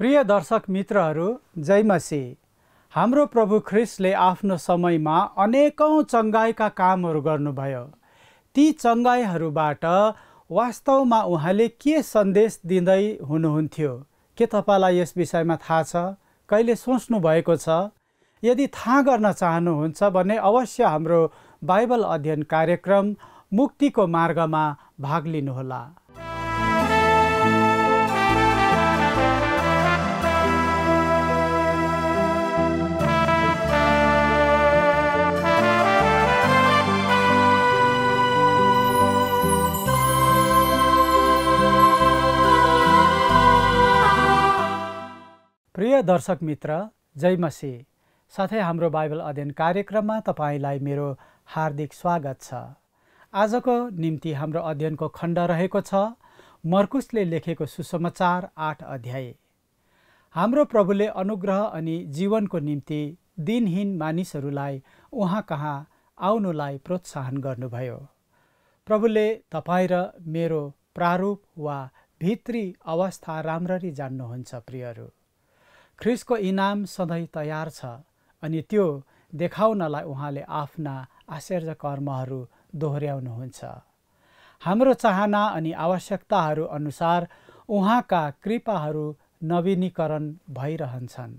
प्रिय दर्शक मित्रहरू जयमसी हाम्रो प्रभु ख्रिस्टले आफ्नो समयमा अनेकौँ चङ्गाईका कामहरू गर्नुभयो ती चङ्गाईहरूबाट वास्तवमा उहाँले के सन्देश दिँदै हुनुहुन्थ्यो के तपाईँलाई यस विषयमा थाहा छ कहिले सोच्नु भएको छ यदि थाहा गर्न चाहनुहुन्छ भने अवश्य हाम्रो बाइबल अध्ययन कार्यक्रम मुक्तिको मार्गमा भाग लिनुहोला प्रिय दर्शक मित्र जय मसी साथै हाम्रो बाइबल अध्ययन कार्यक्रममा तपाईँलाई मेरो हार्दिक स्वागत छ आजको निम्ति हाम्रो अध्ययनको खण्ड रहेको छ मर्कुसले लेखेको सुसमाचार आठ अध्याय हाम्रो प्रभुले अनुग्रह अनि जीवनको निम्ति दिनहीन मानिसहरूलाई उहाँ कहाँ आउनुलाई प्रोत्साहन गर्नुभयो प्रभुले तपाईँ र मेरो प्रारूप वा भित्री अवस्था राम्ररी जान्नुहुन्छ प्रियहरू ख्रिसको इनाम सधैँ तयार छ अनि त्यो देखाउनलाई उहाँले आफ्ना आश्चर्य कर्महरू दोहोऱ्याउनुहुन्छ हाम्रो चाहना अनि आवश्यकताहरू अनुसार उहाँका कृपाहरू नवीनीकरण भइरहन्छन्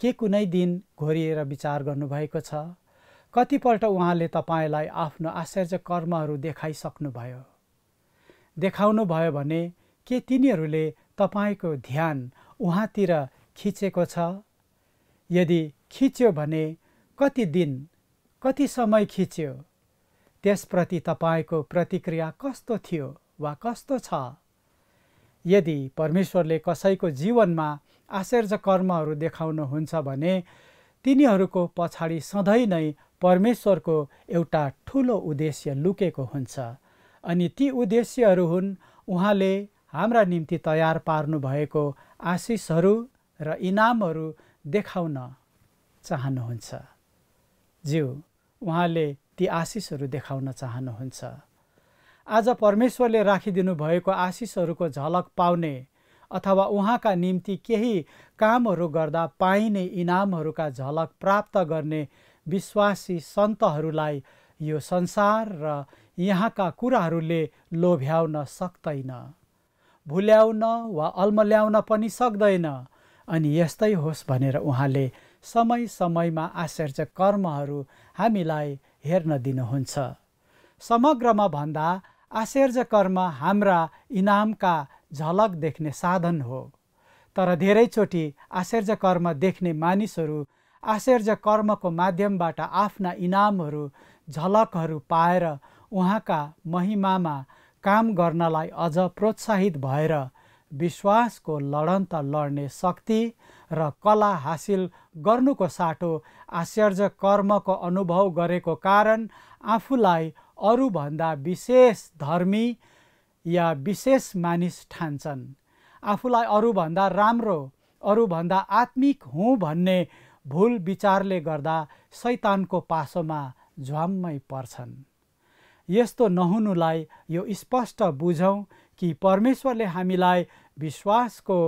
के कुनै दिन घोरिएर विचार गर्नुभएको छ कतिपल्ट उहाँले तपाईँलाई आफ्नो आश्चर्य कर्महरू देखाइसक्नुभयो देखाउनुभयो भने के तिनीहरूले तपाईँको ध्यान उहाँतिर खिचेको छ यदि खिच्यो भने कति दिन कति समय खिच्यो त्यसप्रति तपाईँको प्रतिक्रिया कस्तो थियो वा कस्तो छ यदि परमेश्वरले कसैको जीवनमा आश्चर्य कर्महरू देखाउनुहुन्छ भने तिनीहरूको पछाडि सधैँ नै परमेश्वरको एउटा ठुलो उद्देश्य लुकेको हुन्छ अनि ती उद्देश्यहरू हुन् उहाँले हाम्रा निम्ति तयार पार्नुभएको आशिषहरू र इनामहरू देखाउन चाहनुहुन्छ ज्यू उहाँले ती आशिषहरू देखाउन चाहनुहुन्छ आज परमेश्वरले राखिदिनु भएको आशिषहरूको झलक पाउने अथवा उहाँका निम्ति केही कामहरू गर्दा पाइने इनामहरूका झलक प्राप्त गर्ने विश्वासी सन्तहरूलाई यो संसार र यहाँका कुराहरूले लोभ्याउन सक्दैन भुल्याउन वा अल्मल्याउन पनि सक्दैन अनि यस्तै होस् भनेर उहाँले समय समयमा आश्चर्य कर्महरू हामीलाई हेर्न दिनुहुन्छ समग्रमा भन्दा आश्चर्य कर्म हाम्रा इनामका झलक देख्ने साधन हो तर धेरैचोटि आश्चर्य कर्म देख्ने मानिसहरू आश्चर्य कर्मको माध्यमबाट आफ्ना इनामहरू झलकहरू पाएर उहाँका महिमामा काम गर्नलाई अझ प्रोत्साहित भएर विश्वासको लडन त लड्ने शक्ति र कला हासिल गर्नुको साटो आश्चर्य कर्मको अनुभव गरेको कारण आफूलाई अरूभन्दा विशेष धर्मी या विशेष मानिस ठान्छन् आफूलाई अरूभन्दा राम्रो अरूभन्दा आत्मिक हुँ भन्ने भुल विचारले गर्दा शैतानको पासोमा झ्वाम्मै पर्छन् यस्तो नहुनुलाई यो स्पष्ट बुझौँ कि परमेश्वरले हामीलाई विश्वासको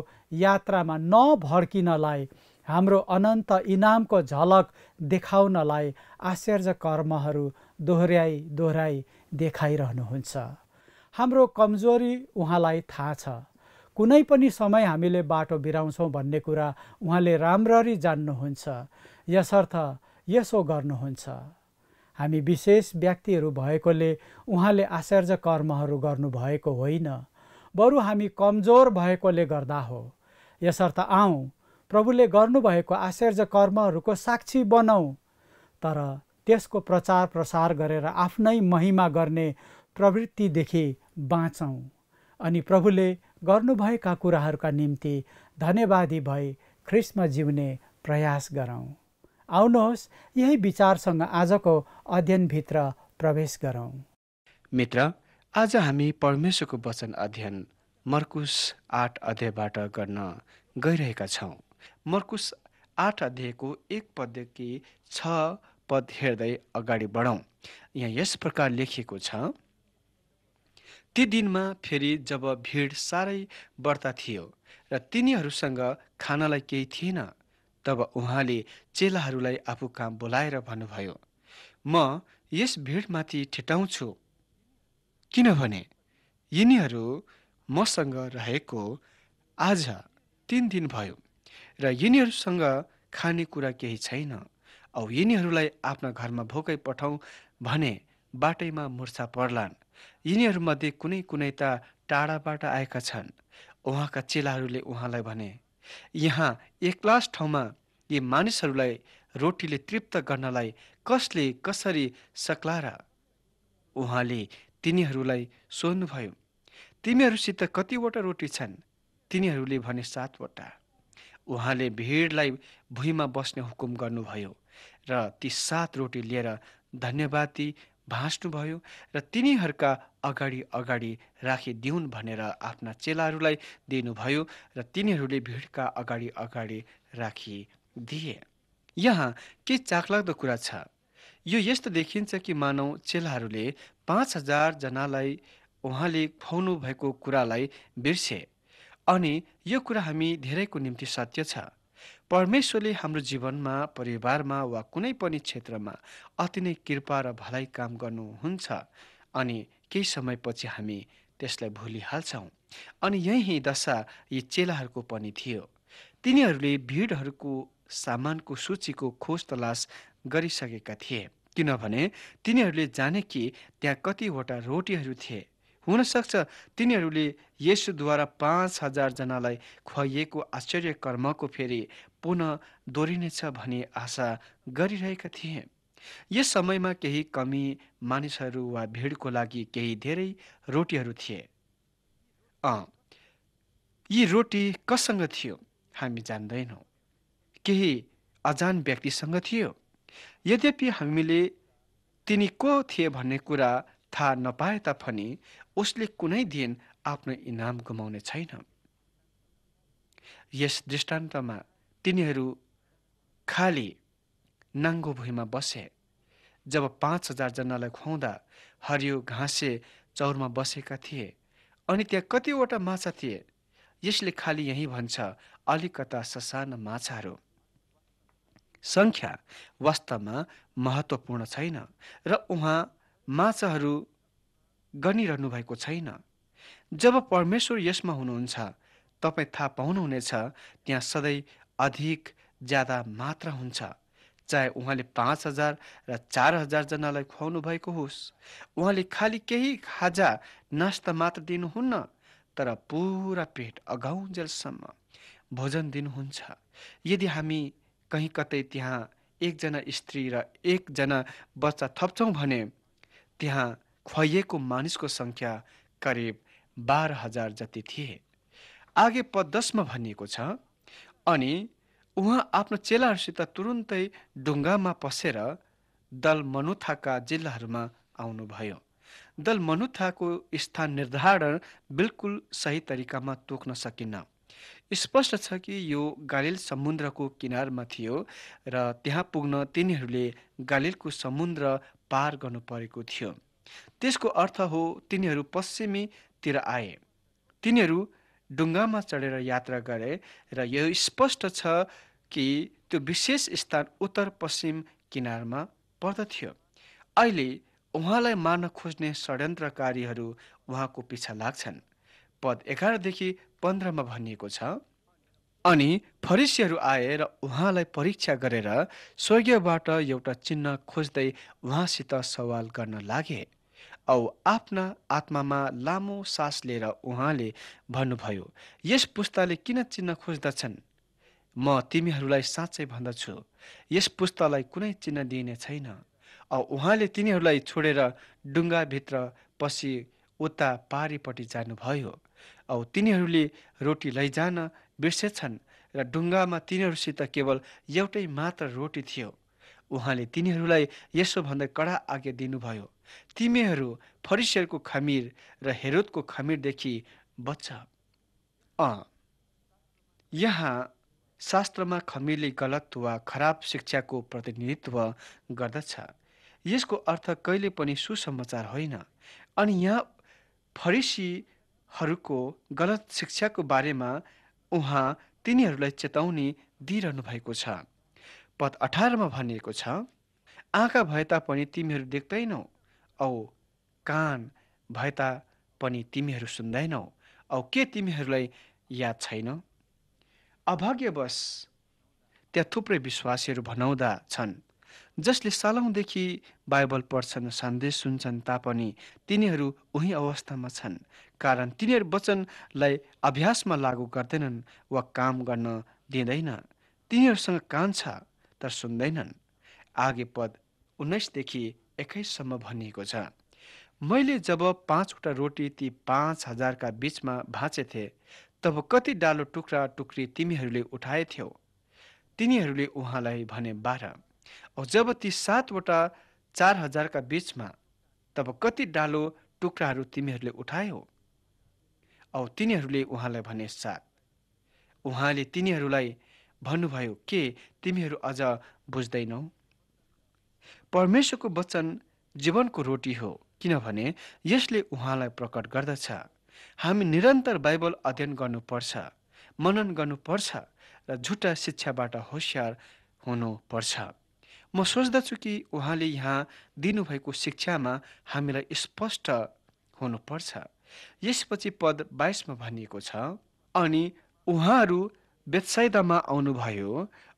यात्रामा नभड्किनलाई हाम्रो अनन्त इनामको झलक देखाउनलाई आश्चर्य कर्महरू दोहोऱ्याई दोहोऱ्याई देखाइरहनुहुन्छ हाम्रो कमजोरी उहाँलाई थाहा छ कुनै पनि समय हामीले बाटो बिराउँछौँ भन्ने कुरा उहाँले राम्ररी जान्नुहुन्छ यसर्थ यसो गर्नुहुन्छ हामी विशेष व्यक्तिहरू भएकोले उहाँले आश्चर्य कर्महरू गर्नुभएको होइन बरु हामी कमजोर भएकोले गर्दा हो यसर्थ आउँ प्रभुले गर्नुभएको आश्चर्य कर्महरूको साक्षी बनाऊ तर त्यसको प्रचार प्रसार गरेर आफ्नै महिमा गर्ने प्रवृत्तिदेखि बाँचौँ अनि प्रभुले गर्नुभएका कुराहरूका निम्ति धन्यवादी भई ख्रिस्म जिउने प्रयास गरौँ आउनुहोस् यही विचारसँग आजको अध्ययनभित्र प्रवेश गरौँ मित्र आज हामी परमेश्वरको वचन अध्ययन मर्कुस आठ अध्यायबाट गर्न गइरहेका छौँ मर्कुस आठ अध्यायको एक पददेखि छ पद हेर्दै अगाडि बढौँ यहाँ यस प्रकार लेखिएको छ ती दिनमा फेरि जब भिड साह्रै बढ्ता थियो र तिनीहरूसँग खानालाई केही थिएन तब उहाँले चेलाहरूलाई आफू काम बोलाएर भन्नुभयो म यस भिडमाथि ठेटाउँछु किनभने यिनीहरू मसँग रहेको आज तिन दिन भयो र यिनीहरूसँग खानेकुरा केही छैन औ यिनीहरूलाई आफ्ना घरमा भोकै पठाउँ भने बाटैमा मुर्छा पर्लान् यिनीहरूमध्ये कुनै कुनै त टाढाबाट आएका छन् उहाँका चेलाहरूले उहाँलाई भने यहाँ एक्लास ठाउँमा यी मानिसहरूलाई रोटीले तृप्त गर्नलाई कसले कसरी सक्ला र उहाँले तिनीहरूलाई सोध्नुभयो तिमीहरूसित कतिवटा रोटी छन् तिनीहरूले भने सातवटा उहाँले भिडलाई भुइँमा बस्ने हुकुम गर्नुभयो र ती सात रोटी लिएर धन्यवादी भाँच्नुभयो र तिनीहरूका अगाडि अगाडि राखिदिउन् भनेर रा आफ्ना चेलाहरूलाई दिनुभयो र तिनीहरूले भिडका अगाडि अगाडि राखिदिए यहाँ के चाखलाग्दो कुरा छ यो यस्तो देखिन्छ कि मानव चेलाहरूले पाँच हजारजनालाई उहाँले खुवाउनु भएको कुरालाई बिर्से अनि यो कुरा हामी धेरैको निम्ति सत्य छ परमेश्वरले हाम्रो जीवनमा परिवारमा वा कुनै पनि क्षेत्रमा अति नै कृपा र भलाइ काम गर्नुहुन्छ अनि केही समयपछि हामी त्यसलाई भुलिहाल्छौँ अनि यही दशा यी चेलाहरूको पनि थियो तिनीहरूले भिडहरूको सामानको सूचीको खोज तलास गरिसकेका थिए किनभने तिनीहरूले जाने कि त्यहाँ कतिवटा रोटीहरू थिए हुनसक्छ तिनीहरूले यसुद्वारा पाँच हजारजनालाई खुवाइएको आश्चर्य कर्मको फेरि पुनः दोहोरिनेछ भन्ने आशा गरिरहेका थिए यस समयमा केही कमी मानिसहरू वा भिडको लागि केही धेरै रोटीहरू थिए अँ यी रोटी कससँग थियो हामी जान्दैनौँ केही अजान व्यक्तिसँग थियो यद्यपि हामीले तिनी को थिए भन्ने कुरा थाहा नपाए तापनि उसले कुनै दिन आफ्नो इनाम गुमाउने छैन यस दृष्टान्तमा तिनीहरू खाली नाङ्गो भुइँमा बसे जब पाँच हजारजनालाई खुवाउँदा हरियो घाँसे चौरमा बसेका थिए अनि त्यहाँ कतिवटा माछा थिए यसले खाली यहीँ भन्छ अलिकता ससाना माछाहरू सङ्ख्या वास्तवमा महत्त्वपूर्ण छैन र उहाँ माछाहरू गनिरहनु भएको छैन जब परमेश्वर यसमा हुनुहुन्छ तपाईँ थाहा पाउनुहुनेछ त्यहाँ सधैँ अधिक ज्यादा मात्र हुन्छ चाहे उहाँले पाँच हजार र चार हजारजनालाई खुवाउनु भएको होस् उहाँले खालि केही खाजा नास्ता मात्र दिनुहुन्न तर पुरा पेट अगाउन्जेलसम्म भोजन दिनुहुन्छ यदि हामी कहीँ कतै त्यहाँ एकजना स्त्री र एकजना बच्चा थप्छौँ भने त्यहाँ खुवाइएको मानिसको सङ्ख्या करिब बाह्र हजार जति थिए आगे पद दसमा भनिएको छ अनि उहाँ आफ्नो चेलाहरूसित तुरुन्तै ढुङ्गामा पसेर दल मनुथाका जिल्लाहरूमा आउनुभयो दल मनुथाको स्थान निर्धारण बिल्कुल सही तरिकामा तोक्न सकिन्न स्पष्ट छ कि यो गालिल समुद्रको किनारमा थियो र त्यहाँ पुग्न तिनीहरूले गालिलको समुद्र पार गर्नु परेको थियो त्यसको अर्थ हो तिनीहरू पश्चिमीतिर आए तिनीहरू डुङ्गामा चढेर यात्रा गरे र यो स्पष्ट छ कि त्यो विशेष स्थान उत्तर पश्चिम किनारमा पर्दथ्यो अहिले उहाँलाई मार्न खोज्ने षड्यन्त्रकारीहरू उहाँको पिछा लाग्छन् पद एघारदेखि पन्ध्रमा भनिएको छ अनि फरिसीहरू आए र उहाँलाई परीक्षा गरेर स्वर्गीयबाट एउटा चिन्ह खोज्दै उहाँसित सवाल गर्न लागे औ आफ्ना आत्मामा लामो सास लिएर उहाँले भन्नुभयो यस पुस्ताले किन चिन्न खोज्दछन् म तिमीहरूलाई साँच्चै भन्दछु यस पुस्तालाई कुनै चिन्ह दिइने छैन औ उहाँले तिनीहरूलाई छोडेर डुङ्गाभित्र पछि उता पारिपट्टि जानुभयो औ तिनीहरूले रोटी लैजान बिर्सेछन् र डुङ्गामा तिनीहरूसित केवल एउटै मात्र रोटी थियो उहाँले तिनीहरूलाई यसो भन्दै कडा आज्ञा दिनुभयो तिमीहरू फरिसेलको खमिर र हेरोदको खमिरदेखि बच्छ अ यहाँ शास्त्रमा खमिरले गलत वा खराब शिक्षाको प्रतिनिधित्व गर्दछ यसको अर्थ कहिले पनि सुसमाचार होइन अनि यहाँ फरिसीहरूको गलत शिक्षाको बारेमा उहाँ तिनीहरूलाई चेतावनी दिइरहनु भएको छ पद अठारमा भनिएको छ आँखा भए तापनि तिमीहरू देख्दैनौ औ कान भए तापनि तिमीहरू सुन्दैनौ औ के तिमीहरूलाई याद छैन अभाग्यवश त्यहाँ थुप्रै विश्वासीहरू भनाउँदा छन् जसले सालौँदेखि बाइबल पढ्छन् सन्देश सुन्छन् तापनि तिनीहरू उही अवस्थामा छन् कारण तिनीहरू वचनलाई अभ्यासमा लागू गर्दैनन् वा काम गर्न दिँदैन तिनीहरूसँग कान छ तर सुन्दैनन् आगे पद उन्नाइसदेखि एक्काइससम्म भनिएको छ मैले जब पाँचवटा रोटी ती पाँच हजारका बिचमा थिए तब कति डालो टुक्रा टुक्री तिमीहरूले उठाएथ्यौ तिनीहरूले उहाँलाई भने बाह्र औ जब ती सातवटा चार हजारका बिचमा तब कति डालो टुक्राहरू तिमीहरूले उठायौ औ तिनीहरूले उहाँलाई भने सात उहाँले तिनीहरूलाई भन्नुभयो के तिमीहरू अझ बुझ्दैनौ परमेश्वरको वचन जीवनको रोटी हो किनभने यसले उहाँलाई प्रकट गर्दछ हामी निरन्तर बाइबल अध्ययन गर्नुपर्छ मनन गर्नुपर्छ र झुटा शिक्षाबाट होसियार हुनुपर्छ म सोच्दछु कि उहाँले यहाँ दिनुभएको शिक्षामा हामीलाई स्पष्ट हुनुपर्छ यसपछि पद बाइसमा भनिएको छ अनि उहाँहरू बेत्साइदामा आउनुभयो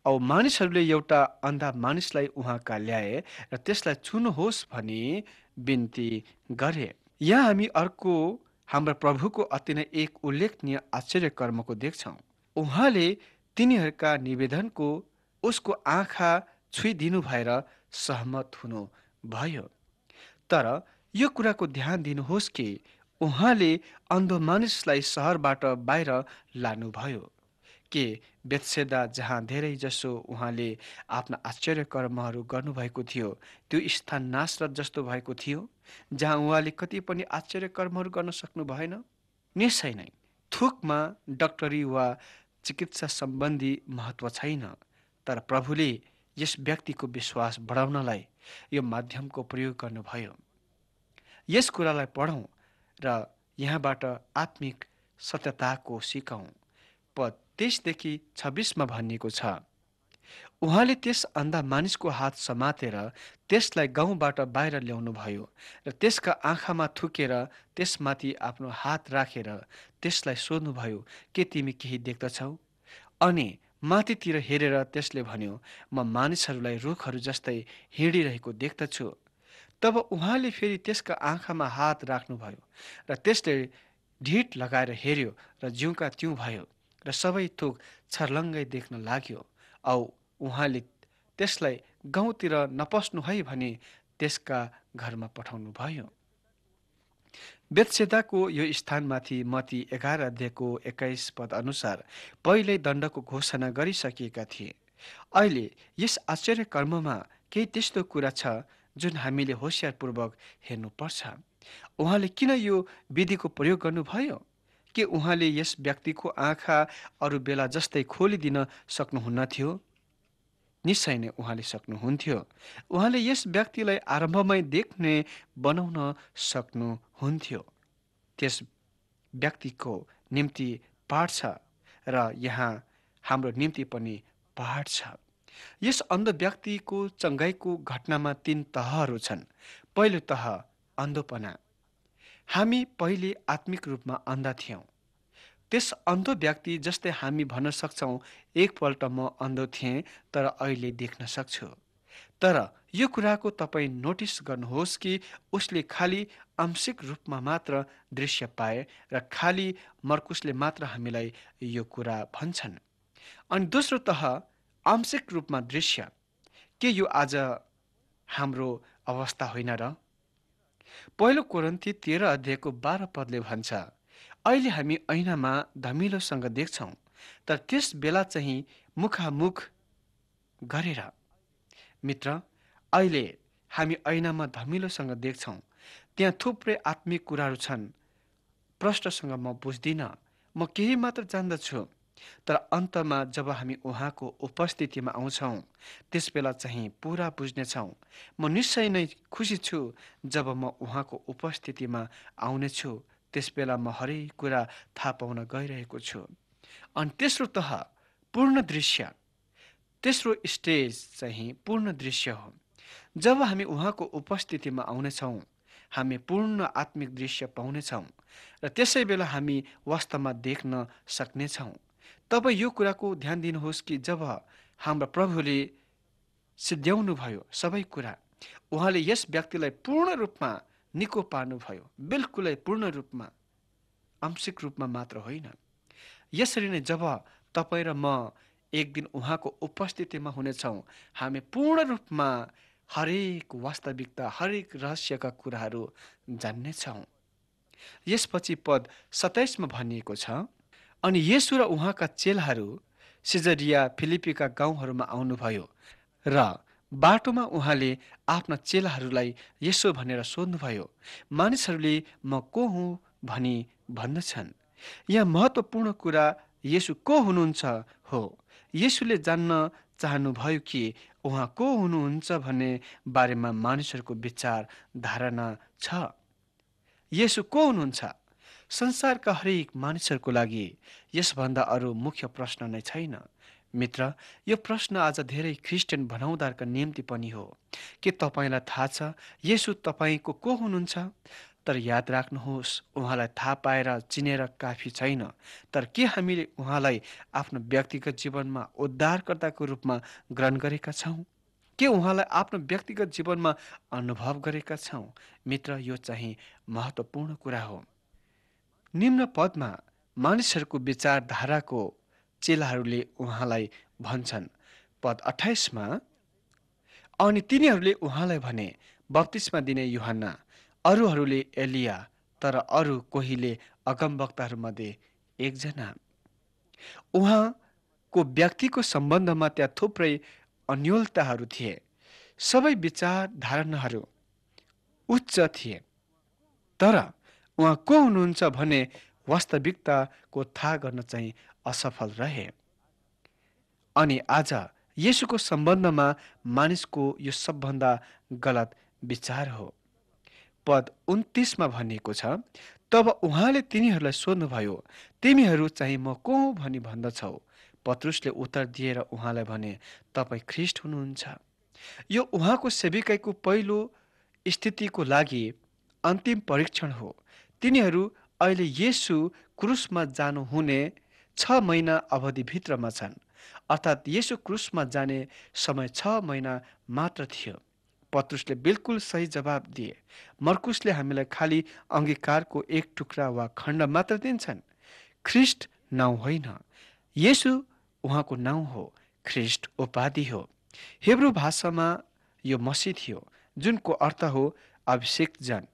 औ मानिसहरूले एउटा अन्धा मानिसलाई उहाँका ल्याए र त्यसलाई छुनुहोस् भनी बिन्ती गरे यहाँ हामी अर्को हाम्रा प्रभुको अति नै एक उल्लेखनीय आश्चर्य कर्मको देख्छौँ उहाँले तिनीहरूका निवेदनको उसको आँखा छुइदिनु भएर सहमत हुनु भयो तर यो कुराको ध्यान दिनुहोस् कि उहाँले अन्ध मानिसलाई सहरबाट बाहिर लानुभयो के बेत्सेदा जहाँ धेरै जसो उहाँले आफ्ना आश्चर्य कर्महरू गर्नुभएको थियो त्यो स्थान नाश जस्तो भएको थियो जहाँ उहाँले कति पनि आश्चर्य कर्महरू गर्न सक्नु भएन निश्चय नै थुकमा डक्टरी वा चिकित्सा सम्बन्धी महत्त्व छैन तर प्रभुले यस व्यक्तिको विश्वास बढाउनलाई यो माध्यमको प्रयोग गर्नुभयो यस कुरालाई पढौँ र यहाँबाट आत्मिक सत्यताको सिकौँ पद तेइसदेखि छब्बिसमा भनिएको छ उहाँले त्यस अन्धा मानिसको हात समातेर त्यसलाई गाउँबाट बाहिर ल्याउनुभयो र त्यसका आँखामा थुकेर त्यसमाथि आफ्नो हात राखेर रा, त्यसलाई सोध्नुभयो के तिमी केही देख्दछौ अनि माथितिर हेरेर त्यसले भन्यो म मा मानिसहरूलाई रुखहरू जस्तै हिँडिरहेको देख्दछु तब उहाँले फेरि त्यसका आँखामा हात राख्नुभयो र त्यसले ढिट लगाएर हेऱ्यो र जिउका त्यौँ भयो र सबै थोक छर्लङ्गै देख्न लाग्यो औ उहाँले त्यसलाई गाउँतिर नपस्नु है भने त्यसका घरमा पठाउनु भयो बेत्सेदाको यो स्थानमाथि मती एघार अध्ययको एक्काइस पद अनुसार पहिल्यै दण्डको घोषणा गरिसकेका थिए अहिले यस आश्चर्य कर्ममा केही त्यस्तो कुरा छ जुन हामीले होसियारपूर्वक हेर्नुपर्छ उहाँले किन यो विधिको प्रयोग गर्नुभयो के उहाँले यस व्यक्तिको आँखा अरू बेला जस्तै खोलिदिन सक्नुहुन्न थियो निश्चय नै उहाँले सक्नुहुन्थ्यो उहाँले यस व्यक्तिलाई आरम्भमै देख्ने बनाउन सक्नुहुन्थ्यो त्यस व्यक्तिको निम्ति पाठ छ र यहाँ हाम्रो निम्ति पनि पाठ छ यस अन्ध व्यक्तिको चङ्गाईको घटनामा तिन तहहरू छन् पहिलो तह अन्धोपना हामी पहिले आत्मिक रूपमा अन्धा थियौँ त्यस अन्धो व्यक्ति जस्तै हामी भन्न सक्छौँ एकपल्ट म अन्धो थिएँ तर अहिले देख्न सक्छु तर यो कुराको तपाईँ नोटिस गर्नुहोस् कि उसले खालि आंशिक रूपमा मात्र दृश्य पाए र खालि मर्कुसले मात्र हामीलाई यो कुरा भन्छन् अनि दोस्रो तह आंशिक रूपमा दृश्य के यो आज हाम्रो अवस्था होइन र पहिलो कोरन्ती तेह्र अध्यायको बाह्र पदले भन्छ अहिले हामी ऐनामा धमिलोसँग देख्छौँ तर त्यस बेला चाहिँ मुखामुख गरेर मित्र अहिले हामी ऐनामा धमिलोसँग देख्छौँ त्यहाँ थुप्रै आत्मिक कुराहरू छन् प्रष्टसँग म बुझ्दिनँ म केही मात्र जान्दछु तर अन्तमा जब हामी उहाँको उपस्थितिमा आउँछौँ बेला चाहिँ पुरा बुझ्नेछौँ म निश्चय नै खुसी छु जब म उहाँको उपस्थितिमा आउनेछु त्यस बेला म हरेक कुरा थाहा पाउन गइरहेको छु अनि तेस्रो तह पूर्ण दृश्य तेस्रो स्टेज चाहिँ पूर्ण दृश्य हो जब हामी उहाँको उपस्थितिमा आउनेछौँ हामी पूर्ण आत्मिक दृश्य पाउनेछौँ र त्यसै बेला हामी वास्तवमा देख्न सक्नेछौँ तपाईँ यो कुराको ध्यान दिनुहोस् कि जब हाम्रा प्रभुले सिद्ध्याउनुभयो सबै कुरा उहाँले यस व्यक्तिलाई पूर्ण रूपमा निको पार्नुभयो बिल्कुलै पूर्ण रूपमा आंशिक रूपमा मात्र होइन यसरी नै जब तपाईँ र म एक दिन उहाँको उपस्थितिमा हुनेछौँ हामी पूर्ण रूपमा हरेक वास्तविकता हरेक रहस्यका कुराहरू जान्नेछौँ यसपछि पद सत्ताइसमा भनिएको छ अनि यसो र उहाँका चेलाहरू सिजरिया फिलिपीका गाउँहरूमा आउनुभयो र बाटोमा उहाँले आफ्ना चेलाहरूलाई यसो भनेर सोध्नुभयो मानिसहरूले म को हुँ भनी भन्दछन् यहाँ महत्त्वपूर्ण कुरा यसु को हुनुहुन्छ हो यसुले जान्न चाहनुभयो कि उहाँ को हुनुहुन्छ भन्ने बारेमा मानिसहरूको विचार धारणा छ यसु को हुनुहुन्छ संसारका हरेक मानिसहरूको लागि यसभन्दा अरू मुख्य प्रश्न नै छैन मित्र यो प्रश्न आज धेरै क्रिस्चियन भनाउदारका निम्ति पनि हो के तपाईँलाई थाहा छ यसो तपाईँको को हुनुहुन्छ तर याद राख्नुहोस् उहाँलाई थाहा पाएर चिनेर काफी छैन तर के हामीले उहाँलाई आफ्नो व्यक्तिगत जीवनमा उद्धारकर्ताको रूपमा ग्रहण गरेका छौँ के उहाँलाई आफ्नो व्यक्तिगत जीवनमा अनुभव गरेका छौँ मित्र यो चाहिँ महत्त्वपूर्ण कुरा हो निम्न पदमा मानिसहरूको विचारधाराको चेलाहरूले उहाँलाई भन्छन् पद अठाइसमा अनि तिनीहरूले उहाँलाई भने बत्तिसमा दिने युहन्ना अरूहरूले एलिया तर अरू कोहीले अगमवक्ताहरूमध्ये एकजना उहाँको व्यक्तिको सम्बन्धमा त्यहाँ थुप्रै अन्यलताहरू थिए सबै विचारधारणाहरू उच्च थिए तर उहाँ को हुनुहुन्छ भने वास्तविकताको थाहा गर्न चाहिँ असफल रहे अनि आज यसुको सम्बन्धमा मानिसको यो सबभन्दा गलत विचार हो पद उन्तिसमा भनिएको छ तब उहाँले तिनीहरूलाई सोध्नुभयो तिमीहरू चाहिँ म को हुँ भनी भन्दछौ पत्रुसले उत्तर दिएर उहाँलाई भने तपाईँ ख्रिस्ट हुनुहुन्छ यो उहाँको सेविकाईको पहिलो स्थितिको लागि अन्तिम परीक्षण हो तिनीहरू अहिले येसु क्रुसमा जानुहुने छ महिना अवधिभित्रमा छन् अर्थात् येसु क्रुसमा जाने समय छ महिना मात्र थियो पत्रुसले बिल्कुल सही जवाब दिए मर्कुसले हामीलाई खालि अङ्गीकारको एक टुक्रा वा खण्ड मात्र दिन्छन् ख्रिस्ट नाउँ होइन येसु उहाँको नाउँ हो ख्रिस्ट उपाधि हो हिब्रू भाषामा यो मसी थियो जुनको अर्थ हो अभिषेक जन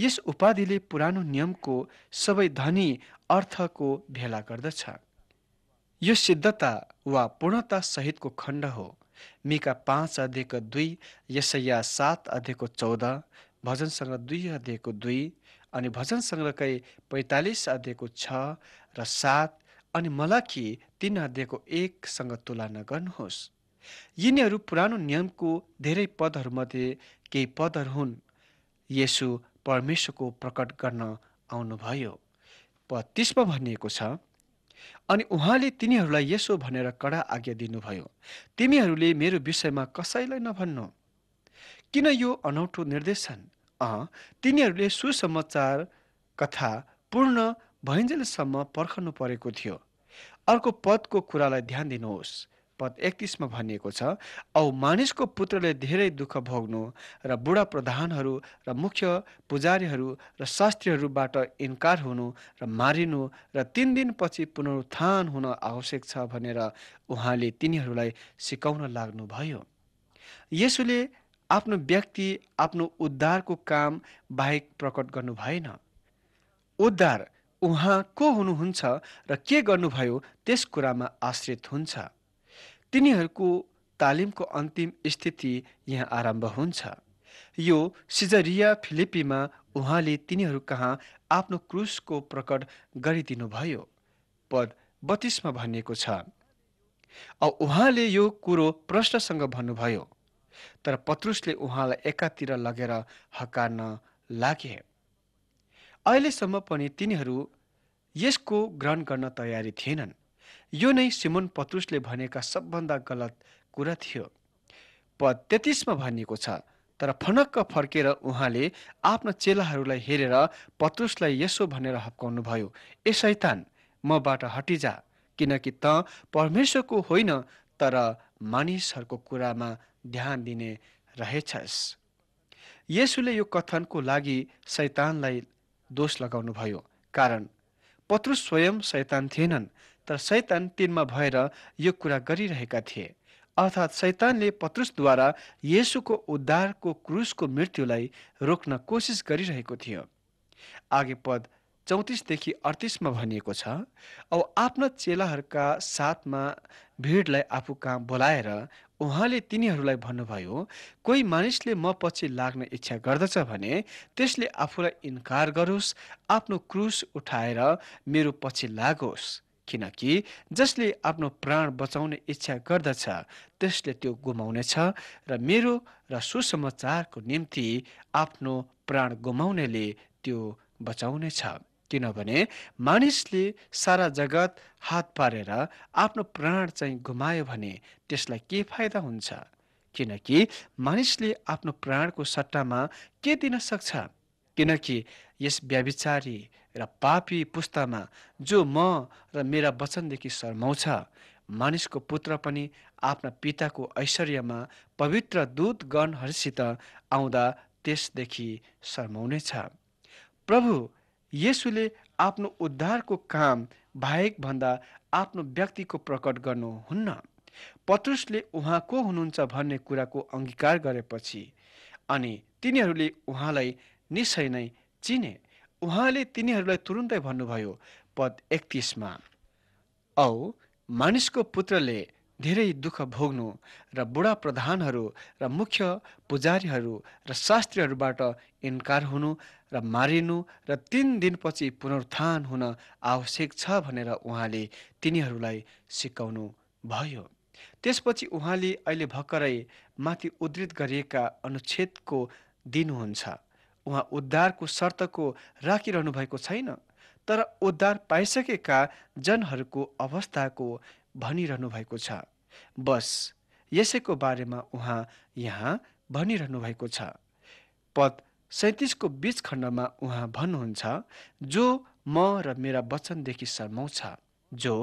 यस उपाधिले पुरानो नियमको सबै धनी अर्थको भेला गर्दछ यो सिद्धता वा पूर्णता सहितको खण्ड हो मिका पाँच अध्ययको दुई यसैया सात अध्ययको चौध भजनसँग दुई अध्ययको दुई अनि भजन सङ्ग्रहकै पैँतालिस अध्ययको छ र सात अनि मलाखी तिन अध्ययको एकसँग तुलना गर्नुहोस् यिनीहरू पुरानो नियमको धेरै पदहरूमध्ये केही पदहरू हुन् यसु परमेश्वरको प्रकट गर्न आउनुभयो बत्तिसमा भनिएको छ अनि उहाँले तिनीहरूलाई यसो भनेर कडा आज्ञा दिनुभयो तिमीहरूले मेरो विषयमा कसैलाई नभन्नु किन यो अनौठो निर्देशन अँ तिनीहरूले सुसमाचार कथा पूर्ण भैन्जेलसम्म पर्खनु परेको थियो अर्को पदको कुरालाई ध्यान दिनुहोस् पद एकतिसमा भनिएको छ औ मानिसको पुत्रले धेरै दुःख भोग्नु र बुढा प्रधानहरू र मुख्य पुजारीहरू र शास्त्रीहरूबाट इन्कार हुनु र मारिनु र तिन दिनपछि पुनरुत्थान हुन आवश्यक छ भनेर उहाँले तिनीहरूलाई सिकाउन लाग्नुभयो यसोले आफ्नो व्यक्ति आफ्नो उद्धारको काम बाहेक प्रकट गर्नु भएन उद्धार उहाँ को हुनुहुन्छ र के गर्नुभयो त्यस कुरामा आश्रित हुन्छ तिनीहरूको तालिमको अन्तिम स्थिति यहाँ आरम्भ हुन्छ यो सिजरिया फिलिपीमा उहाँले तिनीहरू कहाँ आफ्नो क्रुसको प्रकट गरिदिनुभयो पद बत्तिसमा भनिएको छ औ उहाँले यो कुरो प्रश्नसँग भन्नुभयो तर पत्रुसले उहाँलाई एकातिर लगेर हकार्न लागे अहिलेसम्म पनि तिनीहरू यसको ग्रहण गर्न तयारी थिएनन् यो नै सिमोन पत्रुसले भनेका सबभन्दा गलत कुरा थियो पद तेत्तिसमा भनिएको छ तर फनक्क फर्केर उहाँले आफ्ना चेलाहरूलाई हेरेर पत्रुसलाई यसो भनेर हप्काउनुभयो ए शैतान मबाट हटिजा किनकि त परमेश्वरको होइन तर मानिसहरूको कुरामा ध्यान दिने रहेछस् यसुले यो कथनको लागि शैतानलाई दोष लगाउनुभयो कारण पत्रु स्वयं शैतान थिएनन् तर सैतान तिनमा भएर यो कुरा गरिरहेका थिए अर्थात् सैतानले पत्रुसद्वारा येसुको उद्धारको क्रुसको मृत्युलाई रोक्न कोसिस गरिरहेको थियो आगे पद चौतिसदेखि अडतिसमा भनिएको छ औ आफ्ना चेलाहरूका साथमा भिडलाई आफू कहाँ बोलाएर उहाँले तिनीहरूलाई भन्नुभयो कोही मानिसले म पछि लाग्न इच्छा गर्दछ भने त्यसले आफूलाई इन्कार गरोस् आफ्नो क्रुस उठाएर मेरो पछि लागोस् किनकि जसले आफ्नो प्राण बचाउने इच्छा गर्दछ त्यसले त्यो गुमाउनेछ र मेरो र सुसमाचारको निम्ति आफ्नो प्राण गुमाउनेले त्यो बचाउनेछ किनभने मानिसले सारा जगत हात पारेर आफ्नो प्राण चाहिँ गुमायो भने त्यसलाई के फाइदा हुन्छ किनकि मानिसले आफ्नो प्राणको सट्टामा के दिन सक्छ किनकि यस व्याविचारी र पापी पुस्तामा जो म र मेरा वचनदेखि शर्माउँछ मानिसको पुत्र पनि आफ्ना पिताको ऐश्वर्यमा पवित्र दूतगणहरूसित आउँदा त्यसदेखि शर्माउनेछ प्रभु येसुले आफ्नो उद्धारको काम बाहेक भन्दा आफ्नो व्यक्तिको प्रकट गर्नुहुन्न पत्रुसले उहाँ को हुनुहुन्छ भन्ने कुराको अङ्गीकार गरेपछि अनि तिनीहरूले उहाँलाई निश्चय नै चिने उहाँले तिनीहरूलाई तुरुन्तै भन्नुभयो पद एकतिसमा औ मानिसको पुत्रले धेरै दुःख भोग्नु र बुढा प्रधानहरू र मुख्य पुजारीहरू र शास्त्रीहरूबाट इन्कार हुनु र मारिनु र तिन दिनपछि पुनरुत्थान हुन आवश्यक छ भनेर उहाँले तिनीहरूलाई सिकाउनु भयो त्यसपछि उहाँले अहिले भर्खरै माथि उद्धित गरिएका अनुच्छेदको दिनुहुन्छ उहाँ उद्धारको शर्तको राखिरहनु भएको छैन तर उद्धार पाइसकेका जनहरूको अवस्थाको भनिरहनु भएको छ बस यसैको बारेमा उहाँ यहाँ भनिरहनु भएको छ पद सैतिसको बीच खण्डमा उहाँ भन्नुहुन्छ जो म र मेरा वचनदेखि शर्माउँछ जो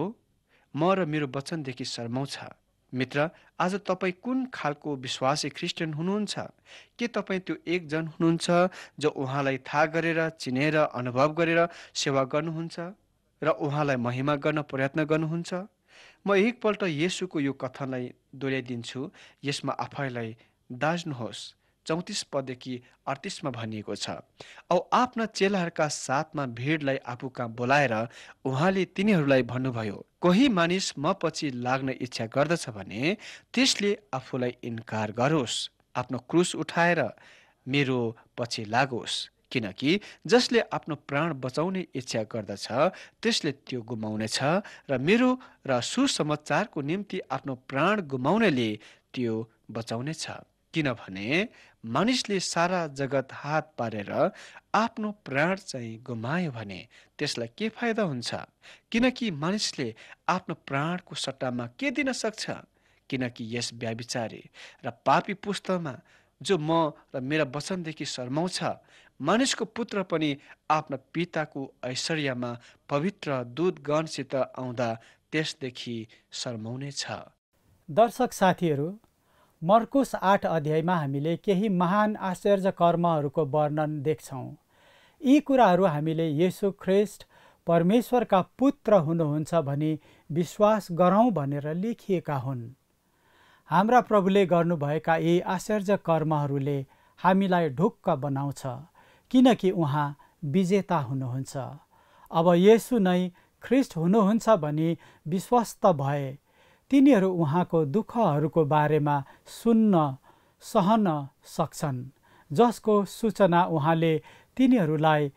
म र मेरो वचनदेखि शर्माउँछ मित्र आज तपाईँ कुन खालको विश्वासी क्रिस्चियन हुनुहुन्छ के तपाईँ त्यो एकजन हुनुहुन्छ जो उहाँलाई थाहा गरेर चिनेर अनुभव गरेर सेवा गर्नुहुन्छ र उहाँलाई महिमा गर्न प्रयत्न गर्नुहुन्छ म एकपल्ट यसुको यो कथनलाई दोहोऱ्याइदिन्छु यसमा आफैलाई दाज्नुहोस् चौतिस पदेखि अडतिसमा भनिएको छ औ आफ्ना चेलाहरूका साथमा भिडलाई आफू कहाँ बोलाएर उहाँले तिनीहरूलाई भन्नुभयो कोही मानिस म पछि लाग्न इच्छा गर्दछ भने त्यसले आफूलाई इन्कार गरोस् आफ्नो क्रुस उठाएर मेरो पछि लागोस् किनकि जसले आफ्नो प्राण बचाउने इच्छा गर्दछ त्यसले त्यो गुमाउनेछ र मेरो र सुसमाचारको निम्ति आफ्नो प्राण गुमाउनेले त्यो बचाउनेछ किनभने मानिसले सारा जगत हात पारेर आफ्नो प्राण चाहिँ गुमायो भने त्यसलाई के फाइदा हुन्छ किनकि मानिसले आफ्नो प्राणको सट्टामा के दिन सक्छ किनकि यस व्याविचारे र पापी पुस्तमा जो म र मेरा वचनदेखि शर्माउँछ मानिसको पुत्र पनि आफ्ना पिताको ऐश्वर्यमा पवित्र दूतगणसित आउँदा त्यसदेखि शर्माउने छ दर्शक साथीहरू मर्कुस आठ अध्यायमा हामीले केही महान आश्चर्य कर्महरूको वर्णन देख्छौँ यी कुराहरू हामीले यसु ख्रिस्ट परमेश्वरका पुत्र हुनुहुन्छ भनी विश्वास गरौँ भनेर लेखिएका हुन् हाम्रा प्रभुले गर्नुभएका यी आश्चर्य कर्महरूले हामीलाई ढुक्क बनाउँछ किनकि उहाँ विजेता हुनुहुन्छ अब यसो नै ख्रिस्ट हुनुहुन्छ भनी विश्वस्त भए तिनीहरू उहाँको दुःखहरूको बारेमा सुन्न सहन सक्छन् जसको सूचना उहाँले तिनीहरूलाई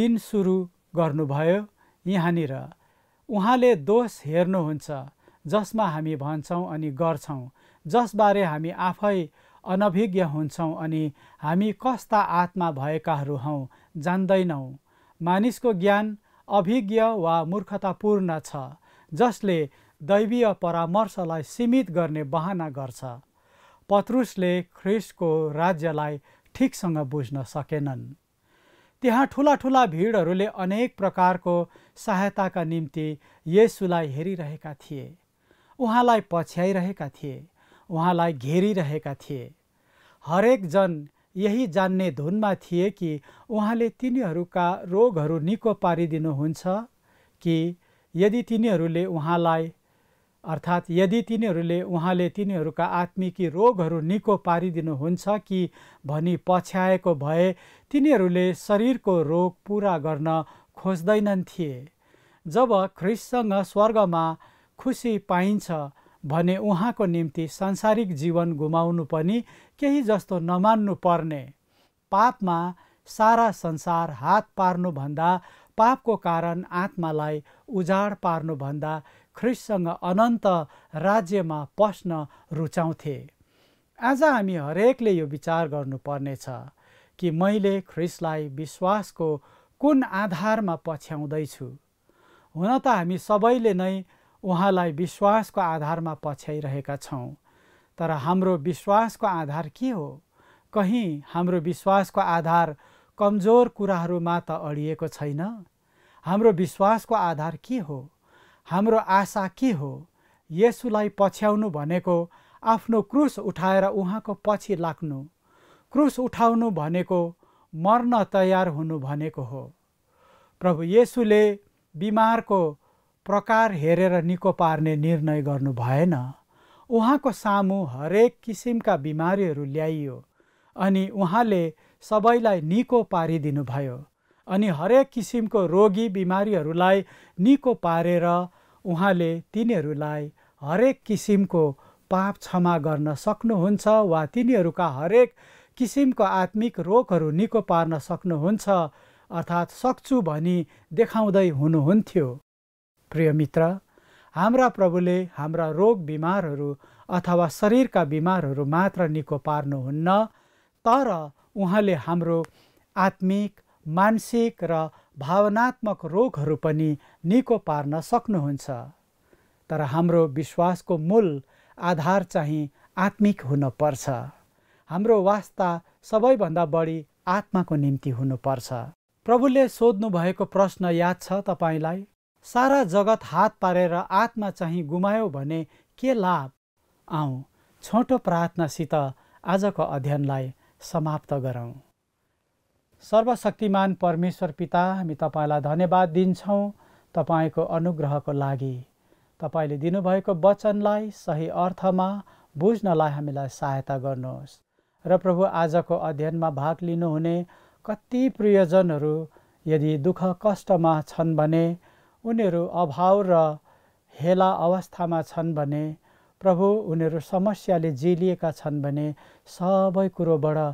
दिन सुरु गर्नुभयो यहाँनिर उहाँले दोष हेर्नुहुन्छ जसमा हामी भन्छौँ अनि गर्छौँ जसबारे हामी आफै अनभिज्ञ हुन्छौँ अनि हामी कस्ता आत्मा भएकाहरू हौ जान्दैनौँ मानिसको ज्ञान अभिज्ञ वा मूर्खतापूर्ण छ जसले दैवीय परामर्शलाई सीमित गर्ने बहाना गर्छ पत्रुसले ख्रिस्टको राज्यलाई ठिकसँग बुझ्न सकेनन् त्यहाँ ठुला ठुला भिडहरूले अनेक प्रकारको सहायताका निम्ति येसुलाई हेरिरहेका थिए उहाँलाई पछ्याइरहेका थिए उहाँलाई घेरिरहेका थिए हरेक जन यही जान्ने धुनमा थिए कि उहाँले तिनीहरूका रोगहरू निको पारिदिनुहुन्छ कि यदि तिनीहरूले उहाँलाई अर्थात् यदि तिनीहरूले उहाँले तिनीहरूका आत्मिकी रोगहरू निको पारिदिनुहुन्छ कि भनी पछ्याएको भए तिनीहरूले शरीरको रोग पुरा गर्न खोज्दैनन् थिए जब ख्रिससँग स्वर्गमा खुसी पाइन्छ भने उहाँको निम्ति सांसारिक जीवन गुमाउनु पनि केही जस्तो नमान्नु पर्ने पापमा सारा संसार हात पार्नुभन्दा पापको कारण आत्मालाई उजाड पार्नुभन्दा ख्रिससँग अनन्त राज्यमा पस्न रुचाउँथे आज हामी हरेकले यो विचार गर्नुपर्नेछ कि मैले ख्रिसलाई विश्वासको कुन आधारमा पछ्याउँदैछु हुन त हामी सबैले नै उहाँलाई विश्वासको आधारमा पछ्याइरहेका छौँ तर हाम्रो विश्वासको आधार के हो कहीँ हाम्रो विश्वासको आधार कमजोर कुराहरूमा त अडिएको छैन हाम्रो विश्वासको आधार के हो हाम्रो आशा के हो यसुलाई पछ्याउनु भनेको आफ्नो क्रुस उठाएर उहाँको पछि लाग्नु क्रुस उठाउनु भनेको मर्न तयार हुनु भनेको हो प्रभु येसुले बिमारको प्रकार हेरेर निको पार्ने निर्णय गर्नु भएन उहाँको सामु हरेक किसिमका बिमारीहरू ल्याइयो अनि उहाँले सबैलाई निको पारिदिनुभयो अनि हरेक किसिमको रोगी बिमारीहरूलाई निको पारेर उहाँले तिनीहरूलाई हरेक किसिमको पाप क्षमा गर्न सक्नुहुन्छ वा तिनीहरूका हरेक किसिमको आत्मिक रोगहरू निको पार्न सक्नुहुन्छ अर्थात् सक्छु भनी देखाउँदै हुनुहुन्थ्यो प्रिय मित्र हाम्रा प्रभुले हाम्रा रोग बिमारहरू अथवा शरीरका बिमारहरू मात्र निको पार्नुहुन्न तर उहाँले हाम्रो आत्मिक मानसिक र भावनात्मक रोगहरू पनि निको पार्न सक्नुहुन्छ तर हाम्रो विश्वासको मूल आधार चाहिँ आत्मिक हुनपर्छ हाम्रो वास्ता सबैभन्दा बढी आत्माको निम्ति हुनुपर्छ प्रभुले सोध्नु भएको प्रश्न याद छ तपाईँलाई सारा जगत हात पारेर आत्मा चाहिँ गुमायो भने के लाभ आउँ छोटो प्रार्थनासित आजको अध्ययनलाई समाप्त गरौँ सर्वशक्तिमान परमेश्वर पिता हामी तपाईँलाई धन्यवाद दिन्छौँ तपाईँको अनुग्रहको लागि तपाईँले दिनुभएको वचनलाई सही अर्थमा बुझ्नलाई हामीलाई सहायता गर्नुहोस् र प्रभु आजको अध्ययनमा भाग लिनुहुने कति प्रियजनहरू यदि दुःख कष्टमा छन् भने उनीहरू अभाव र हेला अवस्थामा छन् भने प्रभु उनीहरू समस्याले जेलिएका छन् भने सबै कुरोबाट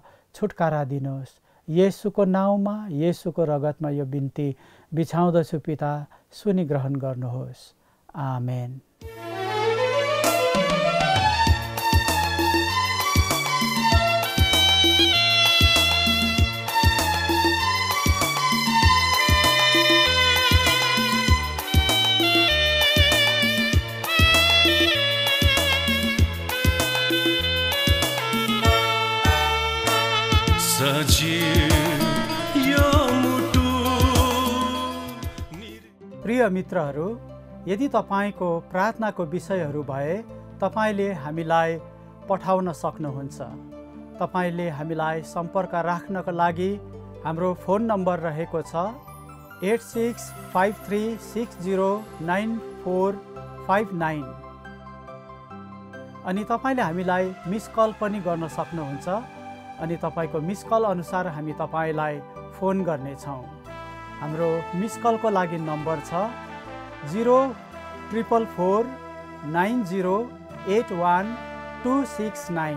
छुटकारा दिनुहोस् येसुको नाउँमा येसुको रगतमा यो बिन्ती बिछाउँदछु पिता सुनिग्रहण गर्नुहोस् आमेन मित्रहरू यदि तपाईँको प्रार्थनाको विषयहरू भए तपाईँले हामीलाई पठाउन सक्नुहुन्छ तपाईँले हामीलाई सम्पर्क राख्नको लागि हाम्रो फोन नम्बर रहेको छ eight six five three six zero nine four five nine अनि तपाईँले हामीलाई मिस कल पनि गर्न सक्नुहुन्छ अनि तपाईँको मिस कल अनुसार हामी तपाईँलाई फोन गर्नेछौँ हाम्रो मिस कलको लागि नम्बर छ zero triple four nine zero eight one two six nine